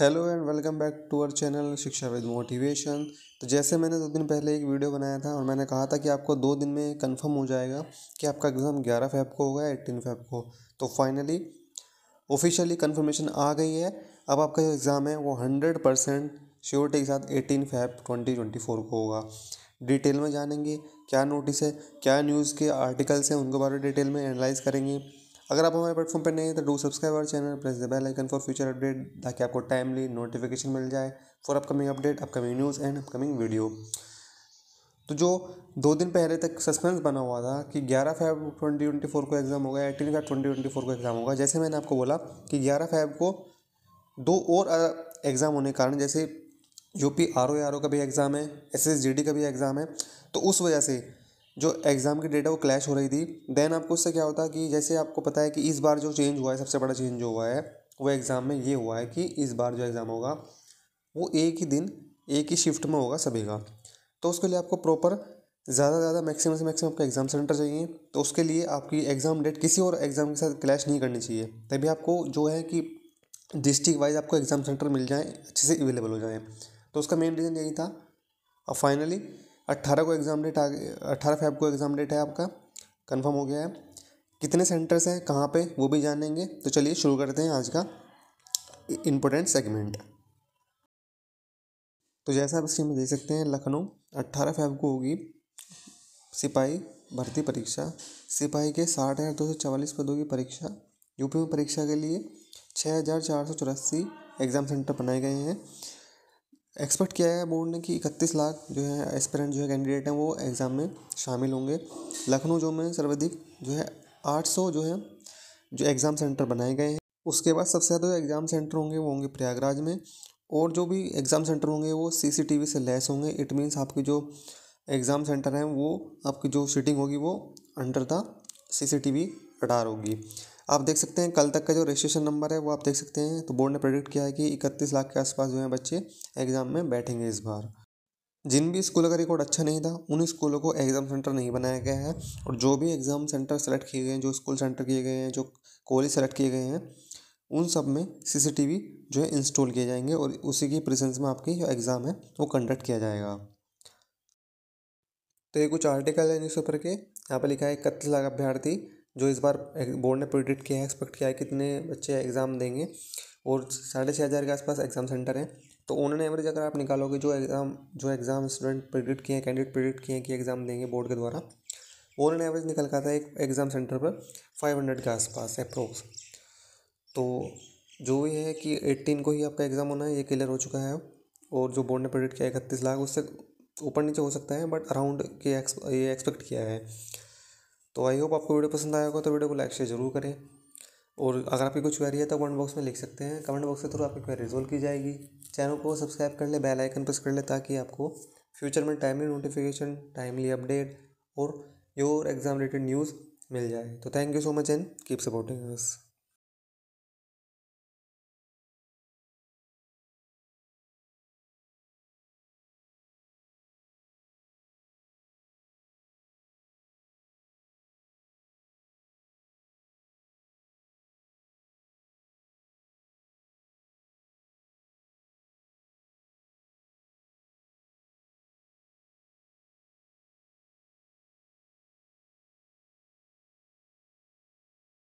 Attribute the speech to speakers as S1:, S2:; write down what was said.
S1: hello and welcome back to our channel Shiksha with motivation तो जैसे मैंने दो दिन पहले एक वीडियो बनाया था और मैंने कहा था कि आपको दो दिन में कंफर्म हो जाएगा कि आपका एग्ज़ाम ग्यारह फेब को होगा एट्टीन फेब को तो फाइनली ऑफिशियली कंफर्मेशन आ गई है अब आपका जो एग्ज़ाम है वो हंड्रेड परसेंट श्योरिटी के साथ eighteen Feb twenty twenty four को होगा डिटेल में जानेंगे क्या नोटिस है क्या न्यूज़ के आर्टिकल्स हैं उनके बारे में डिटेल में एनालाइज करेंगे अगर आप हमारे प्लेटफॉर्म पर नए हैं तो do subscribe our channel press the bell icon for future update ताकि आपको टाइमली नोटिफिकेशन मिल जाए for upcoming update upcoming news and upcoming video तो जो दो दिन पहले तक सस्पेंस बना हुआ था कि 11 फैब 2024 को एग्ज़ाम होगा एटीन ट्वेंटी 2024 को एग्ज़ाम होगा जैसे मैंने आपको बोला कि 11 फैब को दो और एग्ज़ाम होने के कारण जैसे UP R O R O का भी एग्ज़ाम है एस एस जी डी का भी एग्ज़ाम है तो उस वजह से जो एग्ज़ाम की डेट है वो क्लैश हो रही थी देन आपको उससे क्या होता कि जैसे आपको पता है कि इस बार जो चेंज हुआ है सबसे बड़ा चेंज जो हुआ है वो एग्ज़ाम में ये हुआ है कि इस बार जो एग्ज़ाम होगा वो एक ही दिन एक ही शिफ्ट में होगा सभी का तो उसके लिए आपको प्रॉपर ज़्यादा से ज़्यादा मैक्सिमम से मैक्सिमम आपका एग्ज़ाम सेंटर चाहिए तो उसके लिए आपकी एग्ज़ाम डेट किसी और एग्ज़ाम के साथ क्लैश नहीं करनी चाहिए तभी आपको जो है कि डिस्ट्रिक्ट वाइज आपको एग्ज़ाम सेंटर मिल जाए अच्छे से अवेलेबल हो जाए तो उसका मेन रीज़न यही था और फाइनली अट्ठारह को एग्ज़ाम डेट आ अट्ठारह फेब को एग्ज़ाम डेट है आपका कंफर्म हो गया है कितने सेंटर्स हैं कहाँ पे वो भी जानेंगे तो चलिए शुरू करते हैं आज का इम्पोर्टेंट सेगमेंट तो जैसा आप स्क्रीन में देख सकते हैं लखनऊ अट्ठारह फेब को होगी सिपाही भर्ती परीक्षा सिपाही के साठ हज़ार दो सौ चवालीस पदों की परीक्षा यूपी में परीक्षा के लिए छः हज़ार चार सौ चौरासी एग्ज़ाम सेंटर बनाए गए हैं एक्सपेक्ट किया है बोर्ड ने कि इकतीस लाख जो है एस्पिरेंट जो है कैंडिडेट हैं वो एग्ज़ाम में शामिल होंगे लखनऊ जो में सर्वाधिक जो है आठ सौ जो है जो एग्ज़ाम सेंटर बनाए गए हैं उसके बाद सबसे ज़्यादा जो एग्ज़ाम सेंटर होंगे वो होंगे प्रयागराज में और जो भी एग्ज़ाम सेंटर होंगे वो सीसीटीवी से लैस होंगे इट मीन्स आपके जो एग्ज़ाम सेंटर हैं वो आपकी जो सीटिंग होगी वो अंडर द सीसीटीवी रडार होगी आप देख सकते हैं कल तक का जो रजिस्ट्रेशन नंबर है वो आप देख सकते हैं तो बोर्ड ने प्रेडिक्ट किया है कि इकतीस लाख के आसपास जो है बच्चे एग्ज़ाम में बैठेंगे इस बार जिन भी स्कूलों का रिकॉर्ड अच्छा नहीं था उन स्कूलों को एग्ज़ाम सेंटर नहीं बनाया गया है और जो भी एग्ज़ाम सेंटर सेलेक्ट किए गए हैं जो स्कूल सेंटर किए गए हैं जो कॉलेज सेलेक्ट किए गए हैं उन सब में सीसीटीवी जो है इंस्टॉल किए जाएंगे और उसी की प्रेजेंस में आपकी जो एग्ज़ाम है वो कंडक्ट किया जाएगा तो ये कुछ आर्टिकल है न्यूज़पेपर के यहाँ पर लिखा है इकतीस लाख अभ्यर्थी जो इस बार बोर्ड ने प्रोडिक्ट किया है एक्सपेक्ट किया है कितने बच्चे एग्ज़ाम देंगे और साढ़े छः हज़ार के आसपास एग्ज़ाम सेंटर हैं तो उन्होंने एवरेज अगर आप निकालोगे जो एग्ज़ाम जो एग्ज़ाम स्टूडेंट प्रिडिक्ट किए हैं कैंडिडेट प्रिडिक्ट किए हैं कि एग्ज़ाम देंगे बोर्ड के द्वारा उन्होंने एवरेज निकल का था एक एग्ज़ाम सेंटर पर फाइव हंड्रेड के आसपास अप्रोक्स तो जो ये है कि एट्टीन को ही आपका एग्ज़ाम होना है ये क्लियर हो चुका है और जो बोर्ड ने प्रेडिक्ट किया है इकतीस लाख उससे ऊपर नीचे हो सकता है बट अराउंड के एक्स ये एक्सपेक्ट किया है तो आई होप आपको वीडियो पसंद आया होगा तो वीडियो को लाइक शेयर जरूर करें और अगर आपकी कुछ क्वेरी है तो कमेंट बॉक्स में लिख सकते हैं कमेंट बॉक्स के थ्रू आपकी क्वेरी रिजोल्व की जाएगी चैनल को सब्सक्राइब कर ले बेल आइकन प्रेस कर ले ताकि आपको फ्यूचर में टाइमली नोटिफिकेशन टाइमली अपडेट और योर एग्जाम रिलेटेड न्यूज़ मिल जाए तो thank you so much and keep supporting us